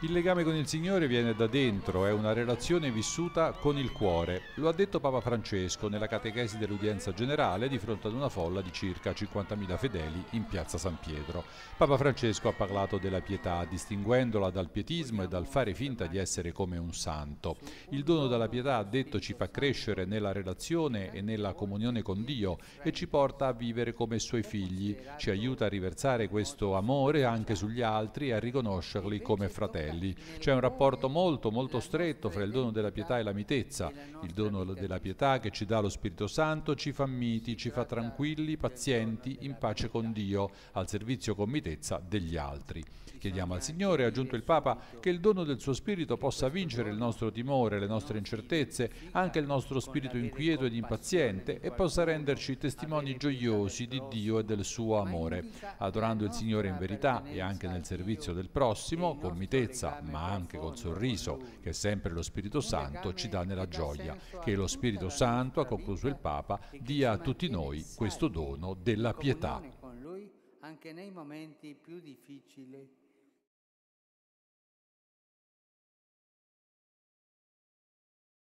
Il legame con il Signore viene da dentro, è una relazione vissuta con il cuore. Lo ha detto Papa Francesco nella catechesi dell'udienza generale di fronte ad una folla di circa 50.000 fedeli in piazza San Pietro. Papa Francesco ha parlato della pietà, distinguendola dal pietismo e dal fare finta di essere come un santo. Il dono della pietà, ha detto, ci fa crescere nella relazione e nella comunione con Dio e ci porta a vivere come Suoi figli, ci aiuta a riversare questo amore anche sugli altri e a riconoscerli come come fratelli. C'è un rapporto molto molto stretto fra il dono della pietà e la mitezza. Il dono della pietà che ci dà lo Spirito Santo ci fa miti, ci fa tranquilli, pazienti, in pace con Dio, al servizio con mitezza degli altri. Chiediamo al Signore, ha aggiunto il Papa, che il dono del suo Spirito possa vincere il nostro timore, le nostre incertezze, anche il nostro spirito inquieto ed impaziente e possa renderci testimoni gioiosi di Dio e del suo amore, adorando il Signore in verità e anche nel servizio del prossimo, con mitezza, ma anche col sorriso che sempre lo Spirito Santo ci dà nella gioia. Che lo Spirito Santo, ha concluso il Papa, dia a tutti noi questo dono della pietà. Anche nei momenti più difficili.